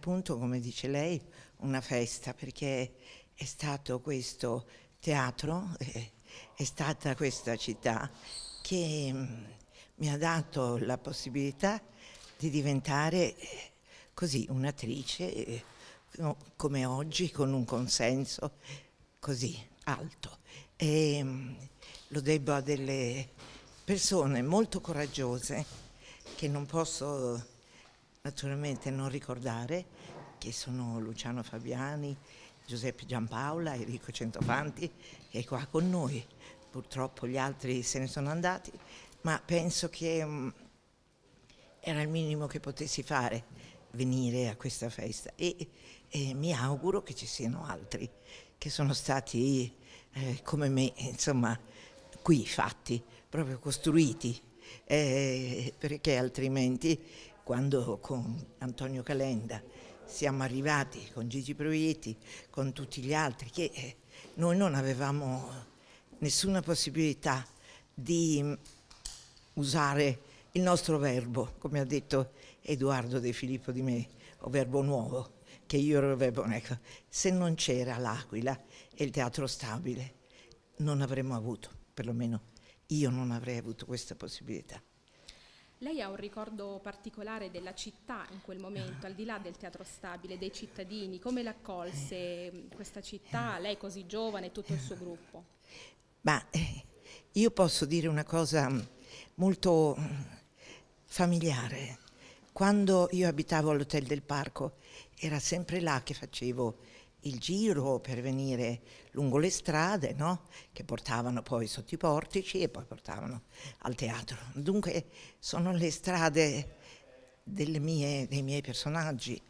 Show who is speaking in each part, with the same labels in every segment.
Speaker 1: appunto, come dice lei, una festa perché è stato questo teatro, eh, è stata questa città che mm, mi ha dato la possibilità di diventare eh, così un'attrice eh, come oggi con un consenso così alto. E mm, lo debbo a delle persone molto coraggiose che non posso Naturalmente non ricordare che sono Luciano Fabiani, Giuseppe Giampaola, Enrico Centofanti che è qua con noi. Purtroppo gli altri se ne sono andati, ma penso che mh, mm, era il minimo che potessi fare venire a questa festa e, e mi auguro che ci siano altri che sono stati eh, come me, insomma, qui fatti, proprio costruiti, eh, perché altrimenti quando con Antonio Calenda siamo arrivati con Gigi Proietti, con tutti gli altri, che eh, noi non avevamo nessuna possibilità di mm, usare il nostro verbo, come ha detto Edoardo De Filippo di me, o verbo nuovo, che io ero verbo, ecco, se non c'era l'Aquila e il teatro stabile, non avremmo avuto, perlomeno io non avrei avuto questa possibilità.
Speaker 2: Lei ha un ricordo particolare della città in quel momento, al di là del teatro stabile, dei cittadini, come l'accolse mm, questa città, lei così giovane e tutto il suo gruppo?
Speaker 1: Ma eh, io posso dire una cosa mm, molto mm, familiare. Quando io abitavo all'Hotel del Parco era sempre là che facevo il giro per venire lungo le strade, no? che portavano poi sotto i portici e poi portavano al teatro. Dunque sono le strade mie, dei miei personaggi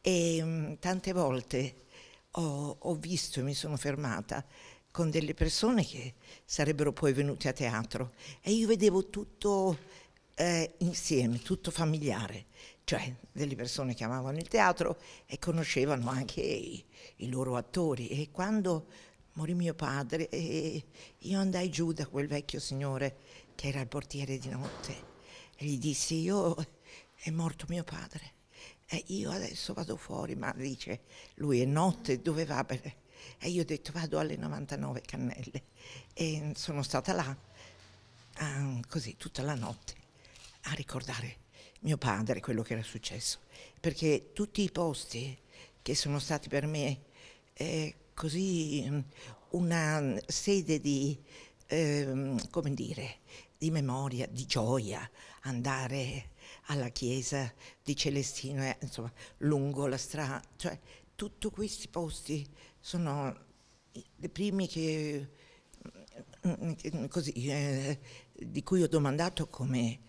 Speaker 1: e mh, mm, tante volte ho, ho visto e mi sono fermata con delle persone che sarebbero poi venute a teatro e io vedevo tutto eh, insieme, tutto familiare cioè delle persone che amavano il teatro e conoscevano anche i, i loro attori. E quando morì mio padre, io andai giù da quel vecchio signore che era il portiere di notte e gli dissi, io è morto mio padre. E io adesso vado fuori, ma dice, lui è notte, dove va? Per... E io ho detto vado alle 99 cannelle e sono stata là ah, così tutta la notte a ricordare mio padre quello che era successo, perché tutti i posti che sono stati per me eh, così una sede di, eh, come dire, di memoria, di gioia, andare alla chiesa di Celestino, eh, insomma, lungo la strada, cioè tutti questi posti sono i primi che, mm, mm, così, eh, di cui ho domandato come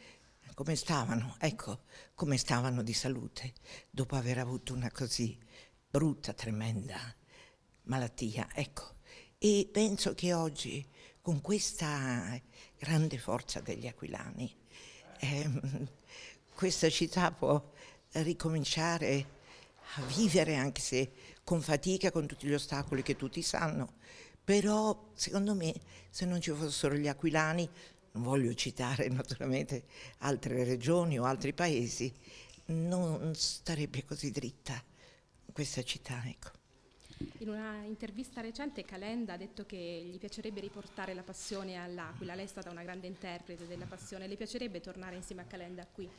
Speaker 1: come stavano, ecco, come stavano di salute dopo aver avuto una così brutta, tremenda malattia, ecco. E penso che oggi, con questa grande forza degli aquilani, ehm, questa città può ricominciare a vivere, anche se con fatica, con tutti gli ostacoli che tutti sanno, però secondo me se non ci fossero gli aquilani non voglio citare naturalmente altre regioni o altri paesi, non starebbe così dritta questa città. Ecco.
Speaker 2: In una intervista recente Calenda ha detto che gli piacerebbe riportare la passione all'Aquila, lei è stata una grande interprete della passione, le piacerebbe tornare insieme a Calenda qui?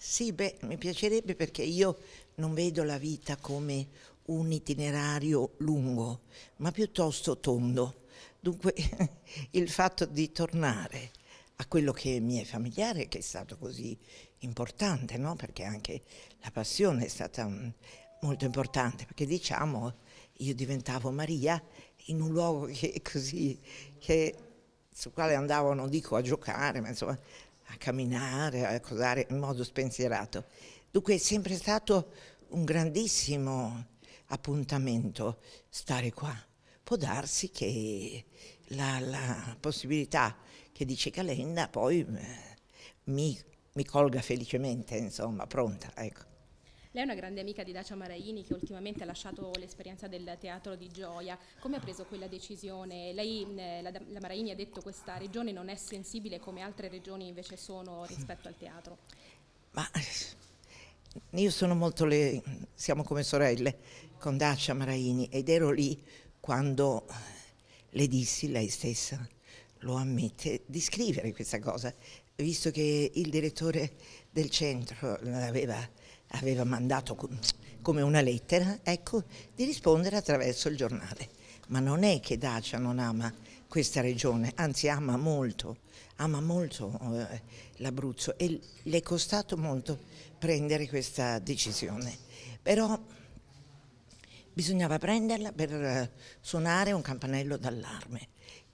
Speaker 1: Sì, beh, mi piacerebbe perché io non vedo la vita come un itinerario lungo, ma piuttosto tondo. Dunque il fatto di tornare a quello che mi è familiare, che è stato così importante, no? perché anche la passione è stata mm, molto importante, perché diciamo io diventavo Maria in un luogo che così, che, sul quale andavo non dico a giocare, ma insomma a camminare, a cosare in modo spensierato. Dunque è sempre stato un grandissimo appuntamento stare qua. Può darsi che la, la possibilità che dice Calenda poi mm, mi, mi colga felicemente, insomma, pronta. Ecco.
Speaker 2: Lei è una grande amica di Dacia Maraini che ultimamente ha lasciato l'esperienza del teatro di Gioia. Come ha preso quella decisione? Lei, mm, la, la Maraini ha detto che questa regione non è sensibile come altre regioni invece sono rispetto al teatro. Ma
Speaker 1: io sono molto le... siamo come sorelle con Dacia Maraini ed ero lì quando le dissi lei stessa lo ammette, di scrivere questa cosa, visto che il direttore del centro l'aveva aveva mandato come una lettera, ecco, di rispondere attraverso il giornale. Ma non è che Dacia non ama questa regione, anzi ama molto, ama molto eh, l'Abruzzo e le è costato molto prendere questa decisione. Però bisognava prenderla per eh, suonare un campanello d'allarme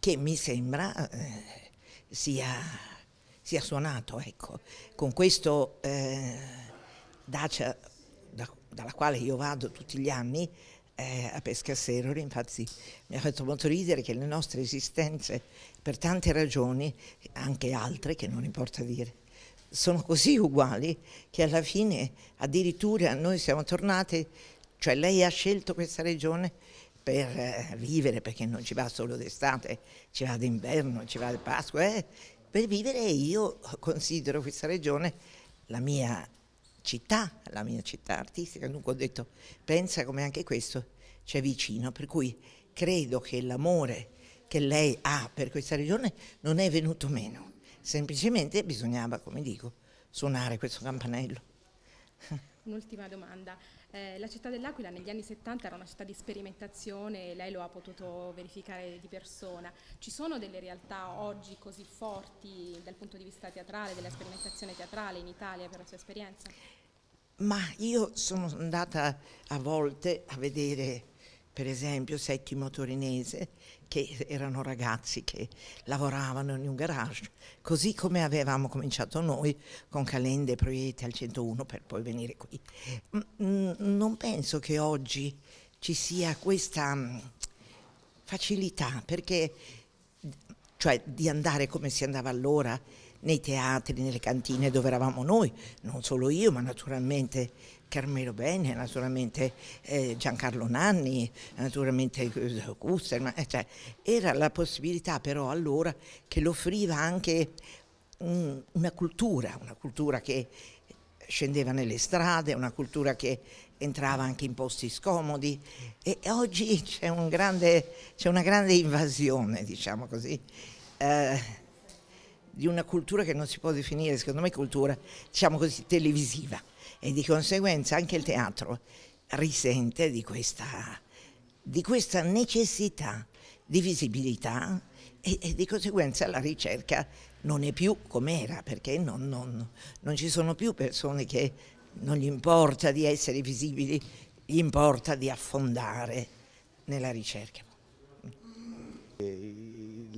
Speaker 1: che mi sembra eh, sia, sia, suonato. Ecco. Con questo eh, Dacia, da, dalla quale io vado tutti gli anni, eh, a Pescasseroli, infatti mi ha fatto molto ridere che le nostre esistenze, per tante ragioni, anche altre che non importa dire, sono così uguali che alla fine addirittura noi siamo tornate, cioè lei ha scelto questa regione per eh, vivere, perché non ci va solo d'estate, ci va d'inverno, ci va di Pasqua, eh? per vivere io considero questa regione la mia città, la mia città artistica, dunque ho detto pensa come anche questo c'è vicino, per cui credo che l'amore che lei ha per questa regione non è venuto meno, semplicemente bisognava, come dico, suonare questo campanello.
Speaker 2: Un'ultima domanda. Eh, la città dell'Aquila negli anni 70 era una città di sperimentazione e lei lo ha potuto verificare di persona. Ci sono delle realtà oggi così forti dal punto di vista teatrale, della sperimentazione teatrale in Italia per la sua esperienza?
Speaker 1: Ma io sono andata a volte a vedere per esempio Settimo Torinese, che erano ragazzi che lavoravano in un garage, così come avevamo cominciato noi con Calende e Proietti al 101 per poi venire qui. Non penso che oggi ci sia questa facilità, perché cioè di andare come si andava allora nei teatri, nelle cantine dove eravamo noi, non solo io, ma naturalmente Carmelo Bene, naturalmente eh, Giancarlo Nanni, naturalmente Kuster, eh, eh, cioè, era la possibilità però allora che l'offriva anche una cultura, una cultura che scendeva nelle strade, una cultura che entrava anche in posti scomodi e oggi c'è, un grande, c'è una grande invasione, diciamo così. Eh, di una cultura che non si può definire, secondo me, cultura, diciamo così, televisiva e di conseguenza anche il teatro risente di questa, di questa necessità di visibilità e, e, di conseguenza la ricerca non è più com'era perché non, non, non ci sono più persone che non gli importa di essere visibili, gli importa di affondare nella ricerca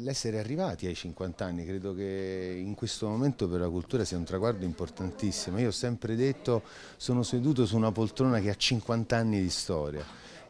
Speaker 3: l'essere arrivati ai 50 anni credo che in questo momento per la cultura sia un traguardo importantissimo. Io ho sempre detto sono seduto su una poltrona che ha 50 anni di storia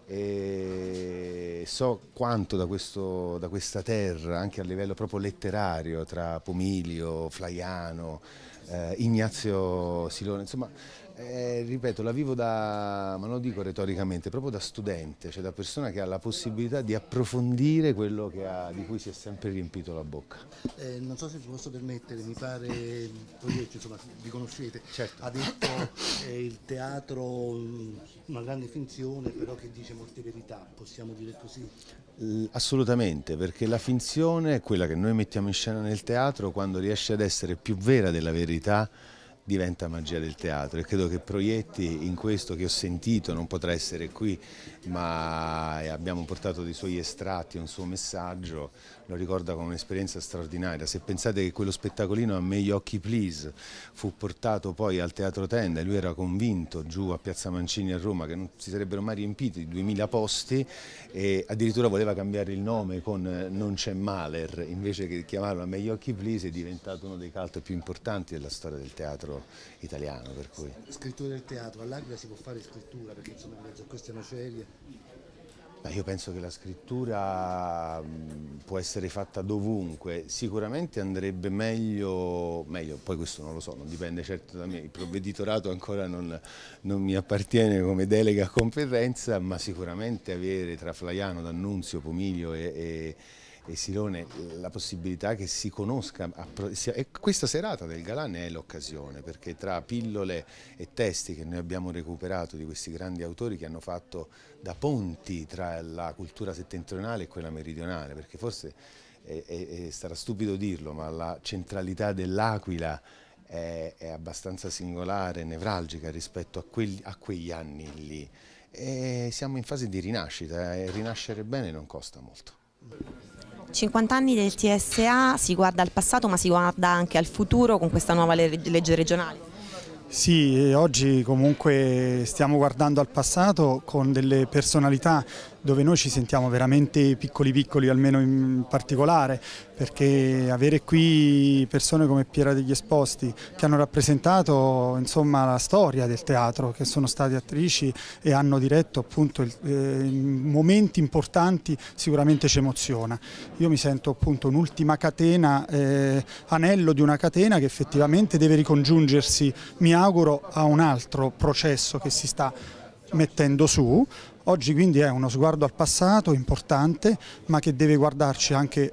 Speaker 3: e so quanto da, questo, da questa terra, anche a livello proprio letterario, tra Pomiglio, Flaiano, eh, Ignazio Silone, insomma eh, ripeto, la vivo da, ma lo dico retoricamente, proprio da studente, cioè da persona che ha la possibilità di approfondire quello ha, di cui si è sempre riempito la bocca. Eh, non so se vi posso permettere, mi pare, voi insomma, vi conoscete, certo. ha detto eh, il teatro una grande finzione, però che dice molte verità, possiamo dire così? Assolutamente, perché la finzione è quella che noi mettiamo in scena nel teatro quando riesce ad essere più vera della verità diventa magia del teatro e credo che Proietti in questo che ho sentito non potrà essere qui ma eh, abbiamo portato dei suoi estratti, un suo messaggio, lo ricorda come un'esperienza straordinaria. Se pensate che quello spettacolino a me gli occhi please fu portato poi al Teatro Tenda e lui era convinto giù a Piazza Mancini a Roma che non si sarebbero mai riempiti 2000 posti e addirittura voleva cambiare il nome con eh, Non c'è Mahler invece che chiamarlo a me gli occhi please è diventato uno dei cult più importanti della storia del teatro teatro italiano. Per cui. Scrittura del teatro, all'Aquila si può fare scrittura perché insomma in mezzo a queste macerie io penso che la scrittura può essere fatta dovunque, sicuramente andrebbe meglio, meglio, poi questo non lo so, non dipende certo da me, il provveditorato ancora non, non mi appartiene come delega a competenza, ma sicuramente avere tra Flaiano, D'Annunzio, Pomiglio e, e e Silone la possibilità che si conosca e questa serata del Galan è l'occasione perché tra pillole e testi che noi abbiamo recuperato di questi grandi autori che hanno fatto da ponti tra la cultura settentrionale e quella meridionale perché forse e, e, sarà stupido dirlo ma la centralità dell'Aquila è, è, abbastanza singolare, nevralgica rispetto a, quelli, a quegli anni lì e siamo in fase di rinascita e rinascere bene non costa molto.
Speaker 1: 50 anni del TSA si guarda al passato ma si guarda anche al futuro con questa nuova legge regionale.
Speaker 4: Sì, oggi comunque stiamo guardando al passato con delle personalità dove noi ci sentiamo veramente piccoli piccoli, almeno in particolare, perché avere qui persone come Piera degli Esposti che hanno rappresentato insomma, la storia del teatro, che sono state attrici e hanno diretto appunto, il, eh, momenti importanti sicuramente ci emoziona. Io mi sento appunto un'ultima catena, eh, anello di una catena che effettivamente deve ricongiungersi, mi auguro, a un altro processo che si sta mettendo su. Oggi quindi è uno sguardo al passato importante ma che deve guardarci anche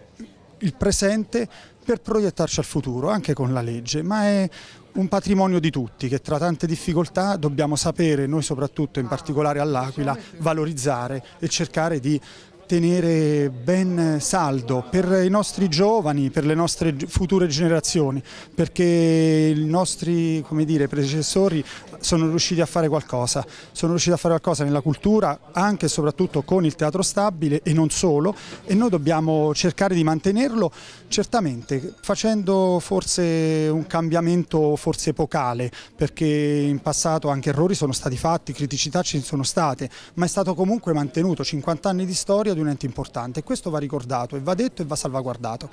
Speaker 4: il presente per proiettarci al futuro, anche con la legge, ma è un patrimonio di tutti che tra tante difficoltà dobbiamo sapere, noi soprattutto in particolare all'Aquila, valorizzare e cercare di tenere ben saldo per i nostri giovani, per le nostre future generazioni, perché i nostri dire, predecessori sono riusciti a fare qualcosa, sono riusciti a fare qualcosa nella cultura, anche e soprattutto con il teatro stabile e non solo, e noi dobbiamo cercare di mantenerlo Certamente, facendo forse un cambiamento forse epocale, perché in passato anche errori sono stati fatti, criticità ci sono state, ma è stato comunque mantenuto 50 anni di storia di un ente importante e questo va ricordato e va detto e va salvaguardato.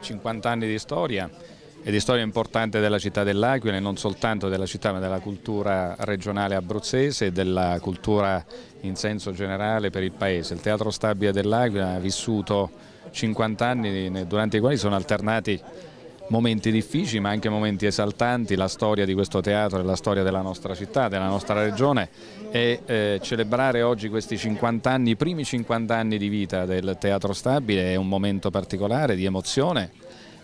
Speaker 5: 50 eh, anni di storia e di storia importante della città dell'Aquila e non soltanto della città ma della cultura regionale abruzzese e della cultura in senso generale per il paese. Il Teatro Stabile dell'Aquila ha vissuto 50 anni durante i quali sono alternati momenti difficili ma anche momenti esaltanti, la storia di questo teatro e la storia della nostra città, della nostra regione e eh, celebrare oggi questi 50 anni, i primi 50 anni di vita del Teatro Stabile è un momento particolare di emozione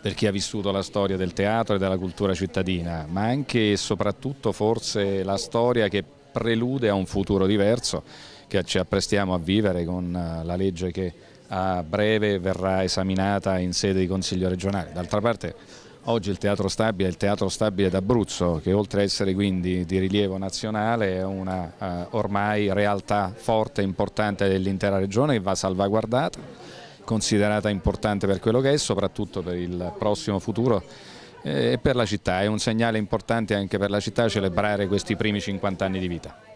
Speaker 5: per chi ha vissuto la storia del teatro e della cultura cittadina, ma anche e soprattutto forse la storia che prelude a un futuro diverso che ci apprestiamo a vivere con eh, la legge che a breve verrà esaminata in sede di Consiglio regionale. D'altra parte oggi il Teatro Stabile è il Teatro Stabile d'Abruzzo che oltre ad essere quindi di rilievo nazionale è una eh, ormai realtà forte e importante dell'intera regione che va salvaguardata, considerata importante per quello che è, soprattutto per il prossimo futuro eh, e per la città. È un segnale importante anche per la città celebrare questi primi 50 anni di vita.